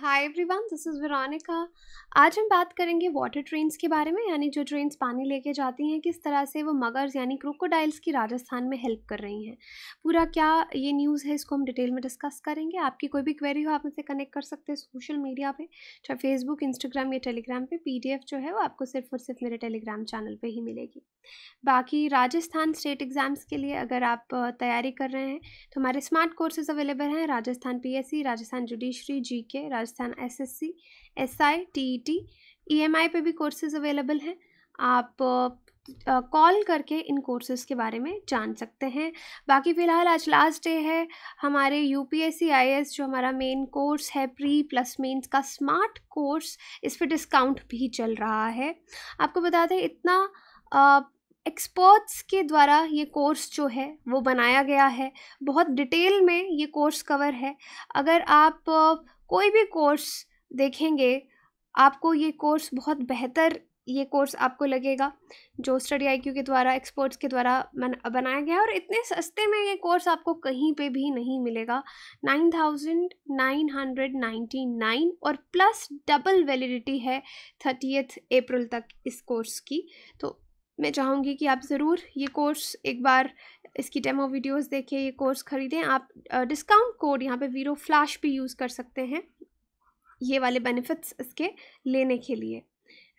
hi everyone this is Veronica आज हम बात करेंगे वाटर ट्रेन्स के बारे में यानी जो ट्रेन्स पानी लेके जाती हैं किस तरह से वो मगर्स यानी क्रोकोडाइल्स की राजस्थान में हेल्प कर रही हैं पूरा क्या ये न्यूज़ है इसको हम डिटेल में डिस्कस करेंगे आपकी कोई भी क्वेरी हो आप मुझसे कनेक्ट कर सकते हैं सोशल मीडिया पर चाहे फेसबुक इंस्टाग्राम या टेलीग्राम पर पी जो है वो आपको सिर्फ और सिर्फ मेरे टेलीग्राम चैनल पर ही मिलेगी बाकी राजस्थान स्टेट एग्ज़ाम्स के लिए अगर आप तैयारी कर रहे हैं तो हमारे स्मार्ट कोर्सेज़ अवेलेबल हैं राजस्थान पी राजस्थान जुडिशरी जी के Rajasthan SSC E M EMI पे भी कोर्सेज अवेलेबल हैं आप कॉल करके इन कोर्सेज़ के बारे में जान सकते हैं बाकी फ़िलहाल आज लास्ट डे है हमारे U P S C I S जो हमारा मेन कोर्स है प्री प्लस मेंस का स्मार्ट कोर्स इस पर डिस्काउंट भी चल रहा है आपको बता दें इतना आ, एक्सपर्ट्स के द्वारा ये कोर्स जो है वो बनाया गया है बहुत डिटेल में ये कोर्स कवर है अगर आप कोई भी कोर्स देखेंगे आपको ये कोर्स बहुत बेहतर ये कोर्स आपको लगेगा जो स्टडी आई के द्वारा एक्सपर्ट्स के द्वारा बनाया गया और इतने सस्ते में ये कोर्स आपको कहीं पे भी नहीं मिलेगा nine thousand nine hundred ninety nine और प्लस डबल वैलिडिटी है थर्टीथ अप्रैल तक इस कोर्स की तो मैं चाहूँगी कि आप ज़रूर ये कोर्स एक बार इसकी डेमो वीडियोस देखें ये कोर्स ख़रीदें आप डिस्काउंट कोड यहाँ पे वीरो फ्लैश भी यूज़ कर सकते हैं ये वाले बेनिफिट्स इसके लेने के लिए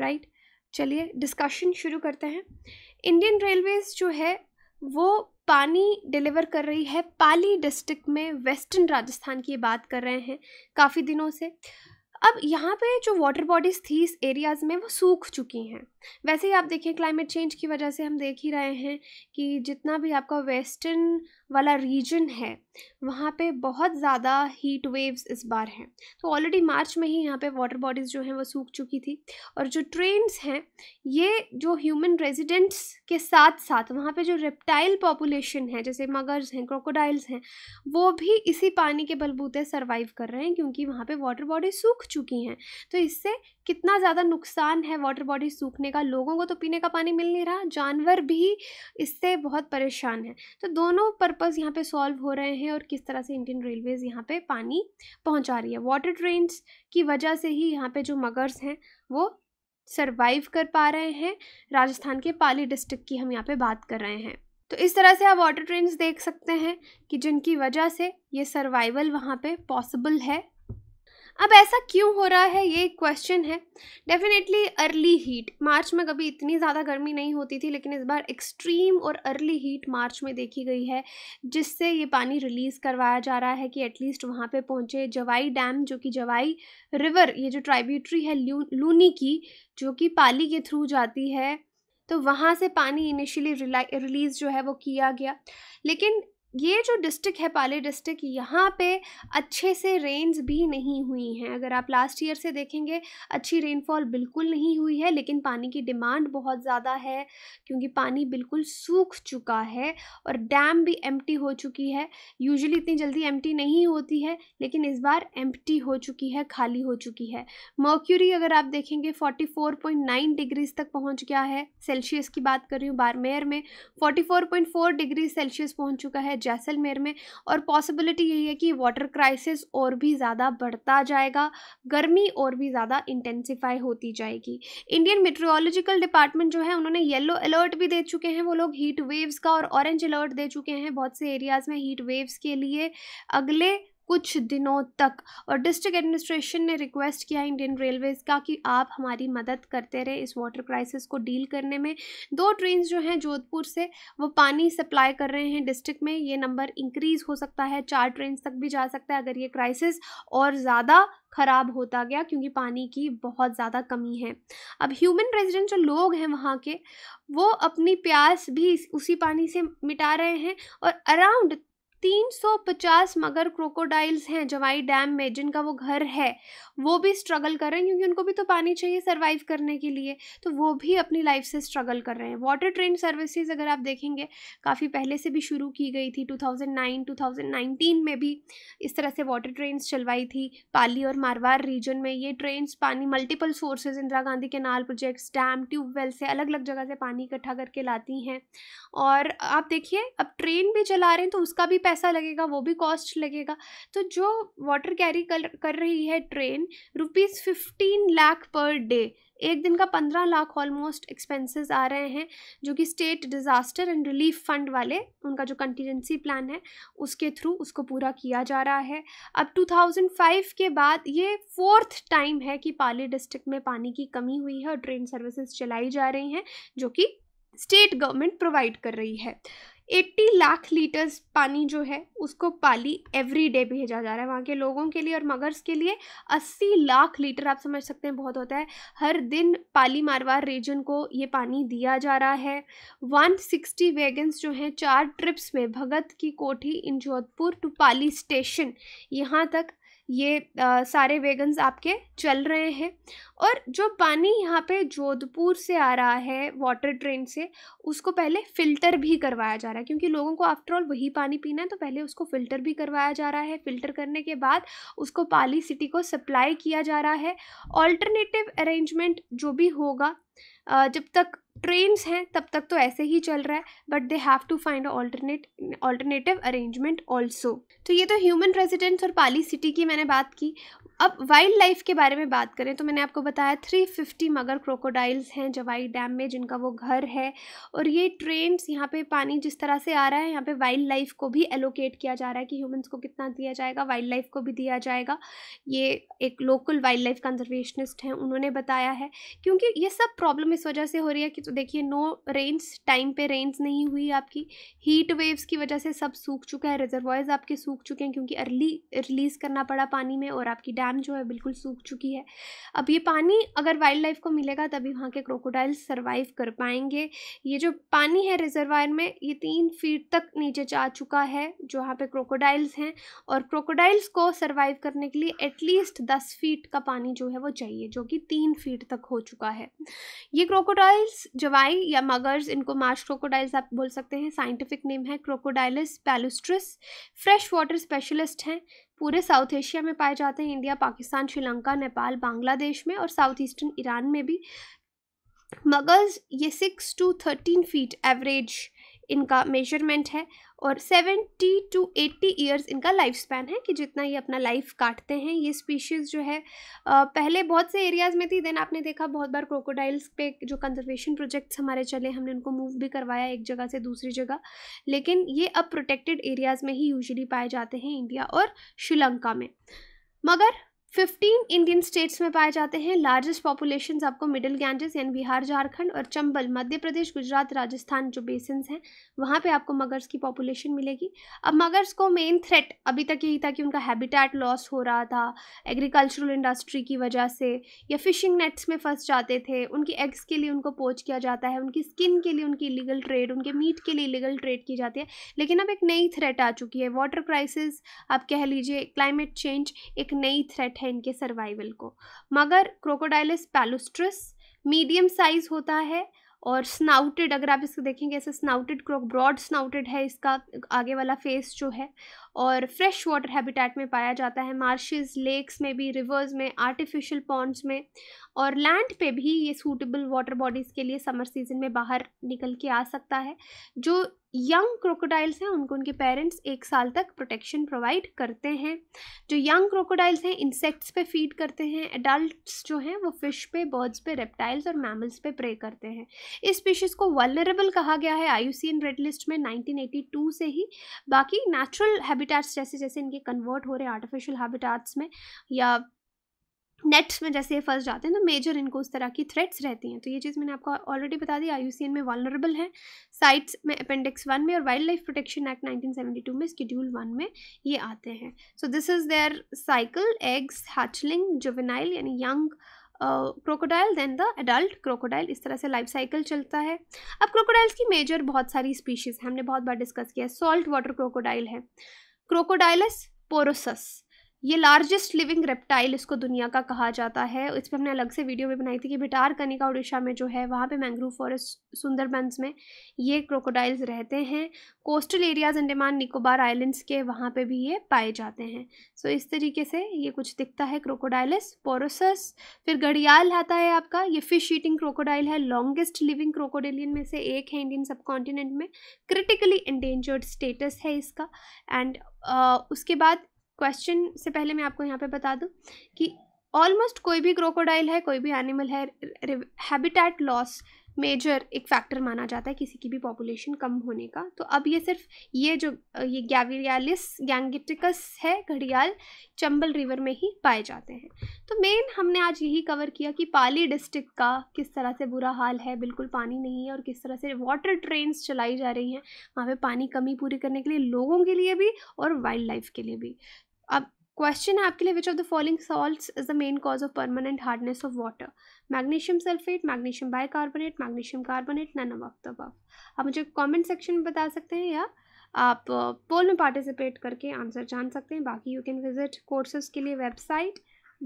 राइट चलिए डिस्कशन शुरू करते हैं इंडियन रेलवेज़ जो है वो पानी डिलीवर कर रही है पाली डिस्ट्रिक्ट में वेस्टर्न राजस्थान की बात कर रहे हैं काफ़ी दिनों से अब यहाँ पे जो वाटर बॉडीज़ थी इस एरियाज़ में वो सूख चुकी हैं वैसे ही आप देखें क्लाइमेट चेंज की वजह से हम देख ही रहे हैं कि जितना भी आपका वेस्टर्न वाला रीजन है वहाँ पे बहुत ज़्यादा हीट वेव्स इस बार हैं तो ऑलरेडी मार्च में ही यहाँ पे वाटर बॉडीज़ जो हैं वो सूख चुकी थी और जो ट्रेन्स हैं ये जो ह्यूमन रेजिडेंट्स के साथ साथ वहाँ पे जो रेप्टाइल पॉपुलेशन है जैसे मगर्स हैं क्रोकोडाइल्स हैं वो भी इसी पानी के बलबूते सर्वाइव कर रहे हैं क्योंकि वहाँ पर वाटर बॉडीज सूख चुकी हैं तो इससे कितना ज़्यादा नुकसान है वाटर बॉडी सूखने का लोगों को तो पीने का पानी मिल नहीं रहा जानवर भी इससे बहुत परेशान है तो दोनों पर्पज़ यहाँ पे सॉल्व हो रहे हैं और किस तरह से इंडियन रेलवेज़ यहाँ पे पानी पहुँचा रही है वाटर ट्रेन्स की वजह से ही यहाँ पे जो मगर्स हैं वो सर्वाइव कर पा रहे हैं राजस्थान के पाली डिस्ट्रिक्ट की हम यहाँ पर बात कर रहे हैं तो इस तरह से आप वाटर ट्रेन्स देख सकते हैं कि जिनकी वजह से ये सर्वाइवल वहाँ पे पॉसिबल है अब ऐसा क्यों हो रहा है ये क्वेश्चन है डेफिनेटली अर्ली हीट मार्च में कभी इतनी ज़्यादा गर्मी नहीं होती थी लेकिन इस बार एक्सट्रीम और अर्ली हीट मार्च में देखी गई है जिससे ये पानी रिलीज़ करवाया जा रहा है कि एटलीस्ट वहाँ पे पहुँचे जवाई डैम जो कि जवाई रिवर ये जो ट्राइब्यूटरी है लूनी की जो कि पाली के थ्रू जाती है तो वहाँ से पानी इनिशियली रिलीज़ जो है वो किया गया लेकिन ये जो डिस्ट्रिक्ट है पाले डिस्ट्रिक्ट यहाँ पे अच्छे से रेन्स भी नहीं हुई हैं अगर आप लास्ट ईयर से देखेंगे अच्छी रेनफॉल बिल्कुल नहीं हुई है लेकिन पानी की डिमांड बहुत ज़्यादा है क्योंकि पानी बिल्कुल सूख चुका है और डैम भी एम हो चुकी है यूजली इतनी जल्दी एम नहीं होती है लेकिन इस बार एम हो चुकी है खाली हो चुकी है मर्क्यूरी अगर आप देखेंगे फोर्टी डिग्रीज तक पहुँच गया है सेल्सियस की बात कर रही हूँ बारमेर में फोर्टी डिग्री सेल्शियस पहुँच चुका है जैसलमेर में और पॉसिबिलिटी यही है कि वाटर क्राइसिस और भी ज़्यादा बढ़ता जाएगा गर्मी और भी ज़्यादा इंटेंसीफाई होती जाएगी इंडियन मेट्रोलॉजिकल डिपार्टमेंट जो है उन्होंने येलो अलर्ट भी दे चुके हैं वो लोग हीट वेव्स का और ऑरेंज अलर्ट दे चुके हैं बहुत से एरियाज़ में हीट वेव्स के लिए अगले कुछ दिनों तक और डिस्ट्रिक्ट एडमिनिस्ट्रेशन ने रिक्वेस्ट किया इंडियन रेलवेज़ का कि आप हमारी मदद करते रहे इस वाटर क्राइसिस को डील करने में दो ट्रेन जो हैं जोधपुर से वो पानी सप्लाई कर रहे हैं डिस्ट्रिक्ट में ये नंबर इंक्रीज़ हो सकता है चार ट्रेन तक भी जा सकता है अगर ये क्राइसिस और ज़्यादा ख़राब होता गया क्योंकि पानी की बहुत ज़्यादा कमी है अब ह्यूमन रेजिडेंट जो लोग हैं वहाँ के वो अपनी प्यास भी उसी पानी से मिटा रहे हैं और अराउंड 350 मगर क्रोकोडाइल्स हैं जवाई डैम में जिनका वो घर है वो भी स्ट्रगल कर रहे हैं क्योंकि उनको भी तो पानी चाहिए सर्वाइव करने के लिए तो वो भी अपनी लाइफ से स्ट्रगल कर रहे हैं वाटर ट्रेन सर्विसेज अगर आप देखेंगे काफ़ी पहले से भी शुरू की गई थी 2009 2019 में भी इस तरह से वाटर ट्रेन चलवाई थी पाली और मारवाड़ रीजन में ये ट्रेन पानी multiple sources Indira Gandhi canal projects dam tubewell से अलग अलग जगह से पानी इकट्ठा करके लाती हैं और आप देखिए अब ट्रेन भी चला रहे हैं तो उसका भी पैसा लगेगा वो भी कॉस्ट लगेगा तो जो वाटर कैरी कर, कर रही है train rupees fifteen lakh per day एक दिन का पंद्रह लाख ऑलमोस्ट एक्सपेंसेस आ रहे हैं जो कि state disaster and relief fund वाले उनका जो कंटीजेंसी प्लान है उसके थ्रू उसको पूरा किया जा रहा है अब 2005 के बाद ये फोर्थ टाइम है कि पाली डिस्ट्रिक्ट में पानी की कमी हुई है और ट्रेन सर्विसेज चलाई जा रही हैं जो कि स्टेट गवर्नमेंट प्रोवाइड कर रही है 80 लाख लीटर्स पानी जो है उसको पाली एवरी डे भेजा जा रहा है वहाँ के लोगों के लिए और मगर्स के लिए 80 लाख लीटर आप समझ सकते हैं बहुत होता है हर दिन पाली मारवाड़ रीजन को ये पानी दिया जा रहा है 160 वेगन्स जो हैं चार ट्रिप्स में Bhagat ki Kothi in Jodhpur to Pali station यहाँ तक ये आ, सारे वेगन्स आपके चल रहे हैं और जो पानी यहाँ पे जोधपुर से आ रहा है वाटर ट्रेन से उसको पहले फ़िल्टर भी करवाया जा रहा है क्योंकि लोगों को आफ्टर ऑल वही पानी पीना है तो पहले उसको फ़िल्टर भी करवाया जा रहा है फ़िल्टर करने के बाद उसको पाली सिटी को सप्लाई किया जा रहा है ऑल्टरनेटिव अरेंजमेंट जो भी होगा जब तक ट्रेन्स हैं तब तक तो ऐसे ही चल रहा है but they have to find alternate alternative arrangement also तो ये तो ह्यूमन रेजिडेंस और पाली सिटी की मैंने बात की अब वाइल्ड लाइफ के बारे में बात करें तो मैंने आपको बताया 350 मगर क्रोकोडाइल्स हैं जवाई डैम में जिनका वो घर है और ये ट्रेंड्स यहाँ पे पानी जिस तरह से आ रहा है यहाँ पे वाइल्ड लाइफ को भी एलोकेट किया जा रहा है कि ह्यूमंस को कितना दिया जाएगा वाइल्ड लाइफ को भी दिया जाएगा ये एक लोकल वाइल्ड लाइफ कंजर्वेशनिस्ट हैं उन्होंने बताया है क्योंकि ये सब प्रॉब्लम इस वजह से हो रही है कि तो देखिए नो रेन्स टाइम पर रेन्स नहीं हुई आपकी हीट वेव्स की वजह से सब सूख चुका है रिजर्वाइज आपके सूख चुके हैं क्योंकि अर्ली रिलीज़ करना पड़ा पानी में और आपकी डैम डैम जो है बिल्कुल सूख चुकी है अब ये पानी अगर वाइल्ड लाइफ को मिलेगा तभी वहाँ के क्रोकोडाइल सर्वाइव कर पाएंगे ये जो पानी है रिजर्वायर में ये तीन फीट तक नीचे जा चुका है जो वहाँ पे क्रोकोडाइल्स हैं और क्रोकोडाइल्स को सर्वाइव करने के लिए एटलीस्ट दस फीट का पानी जो है वो चाहिए जो कि तीन फीट तक हो चुका है ये क्रोकोडाइल्स जवाई या मगर्स इनको मार्च क्रोकोडाइल्स आप बोल सकते हैं साइंटिफिक नेम है Crocodylus palustris fresh water specialist हैं पूरे साउथ एशिया में पाए जाते हैं इंडिया पाकिस्तान श्रीलंका नेपाल बांग्लादेश में और साउथ ईस्टर्न ईरान में भी मगर ये six to thirteen feet average इनका मेजरमेंट है और 70 टू 80 ईयर्स इनका लाइफ स्पैन है कि जितना ये अपना लाइफ काटते हैं ये स्पीशीज़ जो है पहले बहुत से एरियाज़ में थी देन आपने देखा बहुत बार क्रोकोडाइल्स पे जो कंजर्वेशन प्रोजेक्ट्स हमारे चले हमने उनको मूव भी करवाया एक जगह से दूसरी जगह लेकिन ये अब प्रोटेक्टेड एरियाज़ में ही यूजली पाए जाते हैं इंडिया और श्रीलंका में मगर फिफ्टीन इंडियन स्टेट्स में पाए जाते हैं लार्जेस्ट पॉपुलेशन आपको मिडिल गैंजेस यानी बिहार झारखंड और चंबल मध्य प्रदेश गुजरात राजस्थान जो बेसिन हैं वहाँ पे आपको मगर्स की पॉपुलेशन मिलेगी अब मगर्स को मेन थ्रेट अभी तक यही था कि उनका हैबिटेट लॉस हो रहा था एग्रीकल्चरल इंडस्ट्री की वजह से या फिशिंग नेट्स में फंस जाते थे उनकी एग्स के लिए उनको पोच किया जाता है उनकी स्किन के लिए उनकी इलीगल ट्रेड उनके मीट के लिए इलीगल ट्रेड की जाती है लेकिन अब एक नई थ्रेट आ चुकी है वाटर क्राइसिस आप कह लीजिए क्लाइमेट चेंज एक नई थ्रेट है इनके सर्वाइवल को मगर क्रोकोडाइलिस पैलुस्ट्रस मीडियम साइज होता है और स्नाउटेड अगर आप इसको देखेंगे ऐसे स्नाउटेड क्रोक ब्रॉड स्नाउटेड है इसका आगे वाला फेस जो है और फ्रेश वाटर हैबिटेट में पाया जाता है मार्शेस लेक्स में भी रिवर्स में आर्टिफिशियल पॉन्ड्स में और लैंड पे भी ये सूटेबल वाटर बॉडीज़ के लिए समर सीजन में बाहर निकल के आ सकता है जो यंग क्रोकोडाइल्स हैं उनको उनके पेरेंट्स एक साल तक प्रोटेक्शन प्रोवाइड करते हैं जो यंग क्रोकोडाइल्स हैं इंसेक्ट्स पे फीड करते हैं एडल्ट्स जो हैं वो फिश पे बर्ड्स पे रेप्टाइल्स और मैमल्स पे प्रे करते हैं इस स्पीशीज़ को वलरेबल कहा गया है आयुसीन रेड लिस्ट में 1982 से ही बाकी नेचुरल हैबिटाट्स जैसे जैसे इनके कन्वर्ट हो रहे हैं आर्टिफिशियल हैबिटाट्स में या नेट्स में जैसे फंस जाते हैं तो मेजर इनको उस तरह की थ्रेट्स रहती हैं तो ये चीज़ मैंने आपको ऑलरेडी बता दी आई में वालनरेबल है साइट्स में अपेंडिक्स वन में और वाइल्ड लाइफ प्रोटेक्शन एक्ट 1972 में स्कीड्यूल वन में ये आते हैं so this is their cycle eggs hatchling juvenile यानी young crocodile then the adult crocodile इस तरह से लाइफ साइकिल चलता है अब क्रोकोडाइल्स की मेजर बहुत सारी स्पीशीज़ हैं हमने बहुत बार डिस्कस किया है सॉल्ट वाटर क्रोकोडाइल है क्रोकोडाइलस पोरोसस ये लार्जेस्ट लिविंग रेप्टाइल इसको दुनिया का कहा जाता है इस पर हमने अलग से वीडियो भी बनाई थी कि बिटार कनिका उड़ीसा में जो है वहाँ पे मैंग्रोव फॉरेस्ट सुंदरबंस में ये क्रोकोडाइल्स रहते हैं coastal areas Andaman Nicobar islands के वहाँ पे भी ये पाए जाते हैं सो इस तरीके से ये कुछ दिखता है क्रोकोडाइलस पोरोसस फिर घड़ियाल आता है आपका ये फिश ईटिंग क्रोकोडाइल है लॉन्गेस्ट लिविंग क्रोकोडिलियन में से एक है इंडियन सब में क्रिटिकली एंडेंजर्ड स्टेटस है इसका एंड uh, उसके बाद क्वेश्चन से पहले मैं आपको यहाँ पे बता दूँ कि ऑलमोस्ट कोई भी क्रोकोडाइल है कोई भी एनिमल है हैबिटेट लॉस मेजर एक फैक्टर माना जाता है किसी की भी पॉपुलेशन कम होने का तो अब ये सिर्फ ये जो ये गैविलियालिस गैंगटिकस है घड़ियाल चंबल रिवर में ही पाए जाते हैं तो मेन हमने आज यही कवर किया कि पाली डिस्ट्रिक्ट का किस तरह से बुरा हाल है बिल्कुल पानी नहीं है और किस तरह से वाटर ट्रेन्स चलाई जा रही हैं वहाँ पर पानी कमी पूरी करने के लिए लोगों के लिए भी और वाइल्ड लाइफ के लिए भी अब क्वेश्चन है आपके लिए which of the following salts is the main cause of permanent hardness of water magnesium sulphate magnesium bicarbonate magnesium carbonate none of the आप मुझे कमेंट सेक्शन में बता सकते हैं या आप पोल में पार्टिसिपेट करके आंसर जान सकते हैं बाकी यू कैन विजिट कोर्सेज के लिए website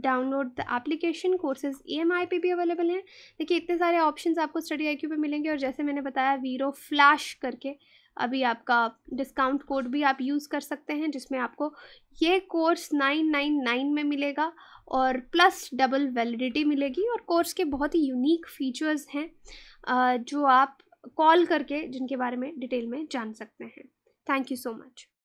download the application courses E M I पे भी अवेलेबल हैं देखिए इतने सारे ऑप्शंस आपको स्टडी आई क्यू पर मिलेंगे और जैसे मैंने बताया वीरो फ्लैश करके अभी आपका डिस्काउंट कोड भी आप यूज़ कर सकते हैं जिसमें आपको ये कोर्स नाइन नाइन नाइन में मिलेगा और प्लस डबल वैलिडिटी मिलेगी और कोर्स के बहुत ही यूनिक फीचर्स हैं जो आप कॉल करके जिनके बारे में डिटेल में जान सकते हैं थैंक यू सो मच